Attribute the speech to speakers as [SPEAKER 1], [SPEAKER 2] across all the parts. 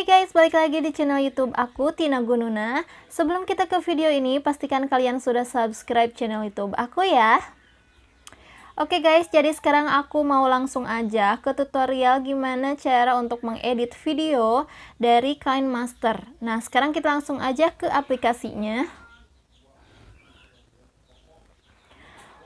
[SPEAKER 1] Hai guys, balik lagi di channel YouTube aku Tina Gununa. Sebelum kita ke video ini, pastikan kalian sudah subscribe channel YouTube aku ya. Oke guys, jadi sekarang aku mau langsung aja ke tutorial gimana cara untuk mengedit video dari Master. Nah, sekarang kita langsung aja ke aplikasinya.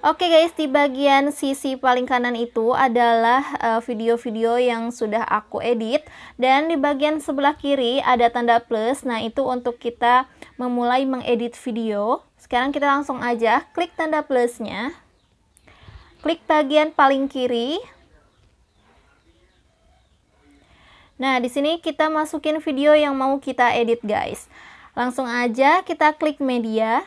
[SPEAKER 1] Oke okay guys, di bagian sisi paling kanan itu adalah eh, video-video uh, yang sudah aku edit dan di bagian sebelah kiri ada tanda plus. Nah, itu untuk kita memulai mengedit video. Sekarang kita langsung aja klik tanda plusnya. Klik bagian paling kiri. Nah, di sini kita masukin video yang mau kita edit, guys. Langsung aja kita klik media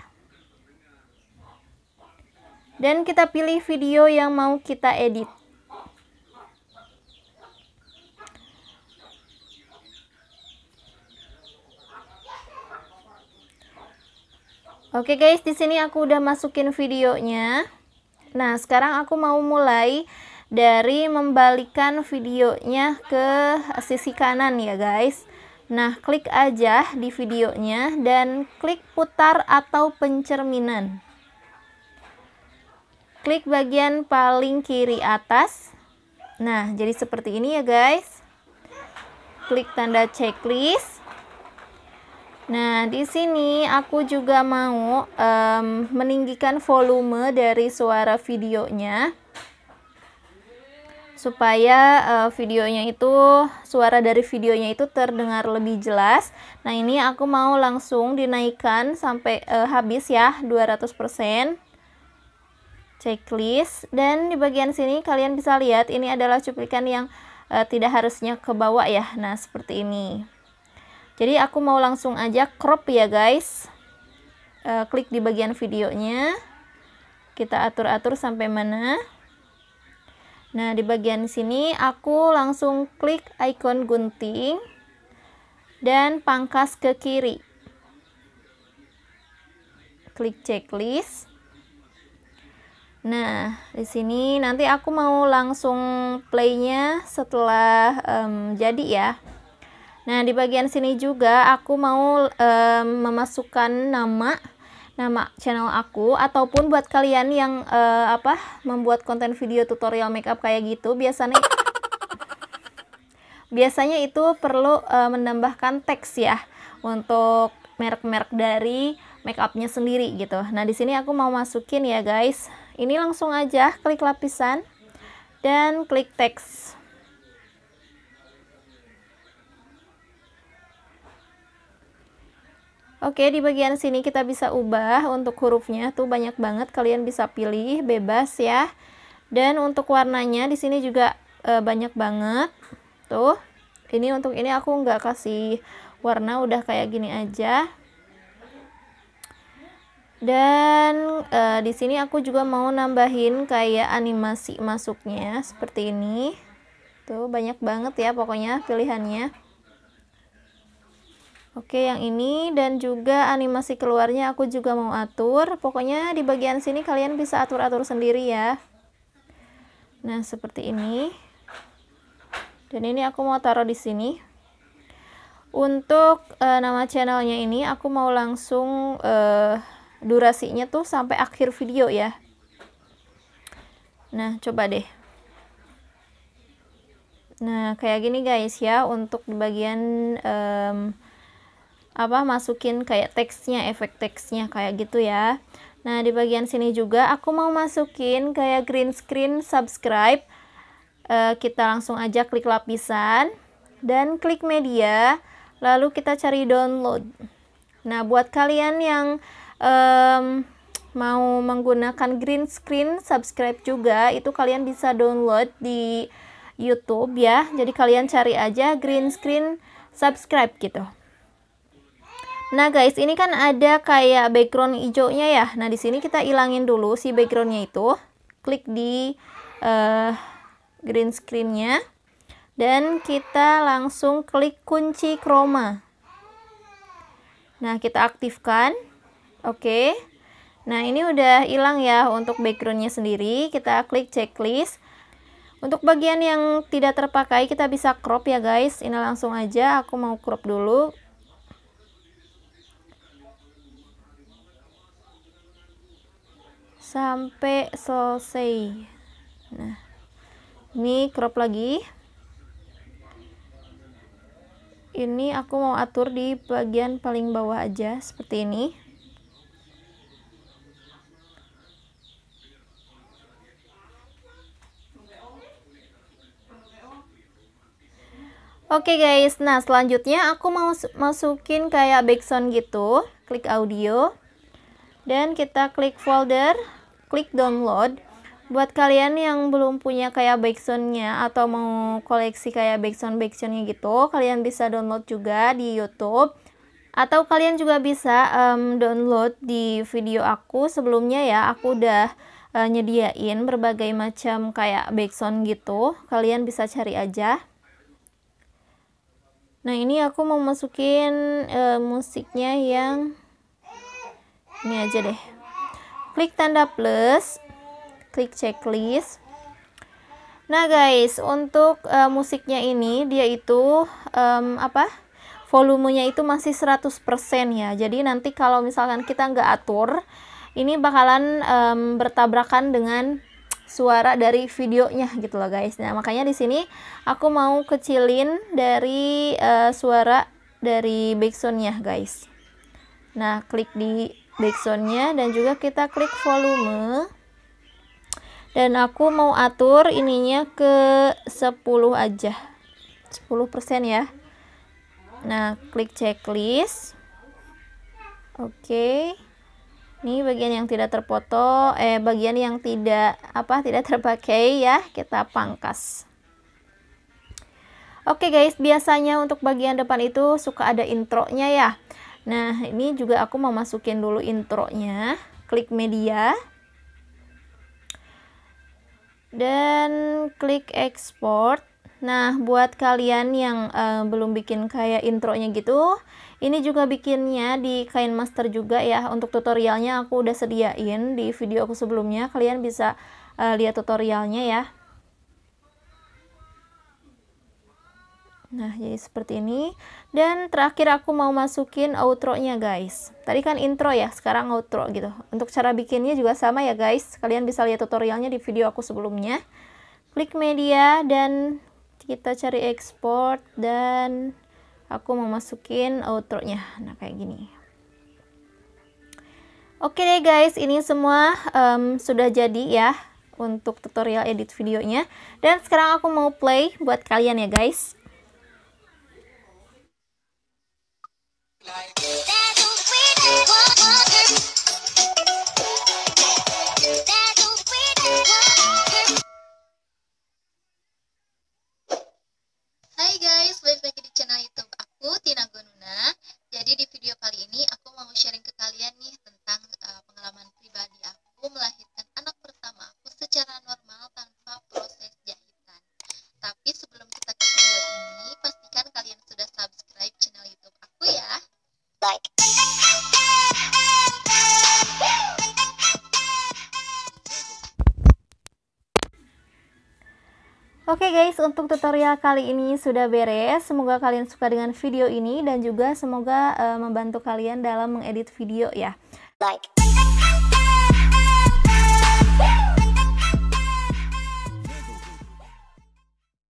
[SPEAKER 1] dan kita pilih video yang mau kita edit. Oke guys, di sini aku udah masukin videonya. Nah, sekarang aku mau mulai dari membalikan videonya ke sisi kanan ya guys. Nah, klik aja di videonya dan klik putar atau pencerminan klik bagian paling kiri atas nah jadi seperti ini ya guys klik tanda checklist Nah, di sini aku juga mau um, meninggikan volume dari suara videonya supaya uh, videonya itu suara dari videonya itu terdengar lebih jelas. Nah, ini aku mau langsung dinaikkan sampai uh, habis ya, 200% checklist dan di bagian sini kalian bisa lihat ini adalah cuplikan yang e, tidak harusnya ke bawah ya. Nah, seperti ini. Jadi aku mau langsung aja crop ya, guys. E, klik di bagian videonya. Kita atur-atur sampai mana. Nah, di bagian sini aku langsung klik icon gunting dan pangkas ke kiri. Klik checklist. Nah, di sini nanti aku mau langsung playnya setelah um, jadi ya. Nah, di bagian sini juga aku mau um, memasukkan nama nama channel aku ataupun buat kalian yang uh, apa membuat konten video tutorial makeup kayak gitu biasanya biasanya itu perlu uh, menambahkan teks ya untuk merek-merek dari makeupnya sendiri gitu. Nah, di sini aku mau masukin ya guys ini langsung aja klik lapisan dan klik teks Oke, di bagian sini kita bisa ubah untuk hurufnya tuh banyak banget kalian bisa pilih bebas ya. Dan untuk warnanya di sini juga e, banyak banget. Tuh. Ini untuk ini aku nggak kasih warna udah kayak gini aja dan e, di sini aku juga mau nambahin kayak animasi masuknya seperti ini tuh banyak banget ya pokoknya pilihannya oke yang ini dan juga animasi keluarnya aku juga mau atur pokoknya di bagian sini kalian bisa atur-atur sendiri ya nah seperti ini dan ini aku mau taruh di sini untuk e, nama channelnya ini aku mau langsung e, durasinya tuh sampai akhir video ya nah coba deh nah kayak gini guys ya untuk di bagian um, apa masukin kayak teksnya efek teksnya kayak gitu ya nah di bagian sini juga aku mau masukin kayak green screen subscribe uh, kita langsung aja klik lapisan dan klik media lalu kita cari download nah buat kalian yang um, mau menggunakan green screen subscribe juga itu kalian bisa download di YouTube ya. Jadi kalian cari aja green screen subscribe gitu. Nah guys, ini kan ada kayak background hijaunya ya. Nah di sini kita ilangin dulu si backgroundnya itu. Klik di uh, green screennya dan kita langsung klik kunci chroma. Nah kita aktifkan. Oke. Okay. Nah, ini udah hilang ya untuk backgroundnya sendiri. Kita klik checklist. Untuk bagian yang tidak terpakai, kita bisa crop ya guys. Ini langsung aja, aku mau crop dulu. Sampai selesai. Nah, ini crop lagi. Ini aku mau atur di bagian paling bawah aja, seperti ini. Oke okay guys, nah selanjutnya aku mau masukin kayak background gitu. Klik audio. Dan kita klik folder, klik download. Buat kalian yang belum punya kayak backgroundnya atau mau koleksi kayak background backgroundnya gitu, kalian bisa download juga di YouTube. Atau kalian juga bisa um, download di video aku sebelumnya ya, aku udah uh, nyediain berbagai macam kayak background gitu. Kalian bisa cari aja nah ini aku mau masukin uh, musiknya yang ini aja deh klik tanda plus klik checklist nah guys untuk uh, musiknya ini dia itu um, apa volumenya itu masih 100% ya jadi nanti kalau misalkan kita nggak atur ini bakalan um, bertabrakan dengan suara dari videonya gitu loh guys. Nah, makanya di sini aku mau kecilin dari uh, suara dari backsoundnya guys. Nah, klik di backsoundnya dan juga kita klik volume. Dan aku mau atur ininya ke 10 aja. 10% ya. Nah, klik checklist. Oke. Okay ini bagian yang tidak terfoto eh bagian yang tidak apa tidak terpakai ya kita pangkas Oke okay guys, biasanya untuk bagian depan itu suka ada intronya ya. Nah, ini juga aku mau masukin dulu intronya. Klik media. Dan klik export. Nah, buat kalian yang uh, belum bikin kayak intronya gitu, ini juga bikinnya di Kain Master juga ya. Untuk tutorialnya aku udah sediain di video aku sebelumnya. Kalian bisa uh, lihat tutorialnya ya. Nah, jadi seperti ini. Dan terakhir aku mau masukin outro-nya, guys. Tadi kan intro ya, sekarang outro gitu. Untuk cara bikinnya juga sama ya, guys. Kalian bisa lihat tutorialnya di video aku sebelumnya. Klik media dan kita cari export dan aku mau masukin outro-nya. Nah, kayak gini. Oke deh guys, ini semua um, sudah jadi ya untuk tutorial edit videonya. Dan sekarang aku mau play buat kalian ya guys. Oke okay guys, untuk tutorial kali ini sudah beres. Semoga kalian suka dengan video ini dan juga semoga uh, membantu kalian dalam mengedit video ya. Like,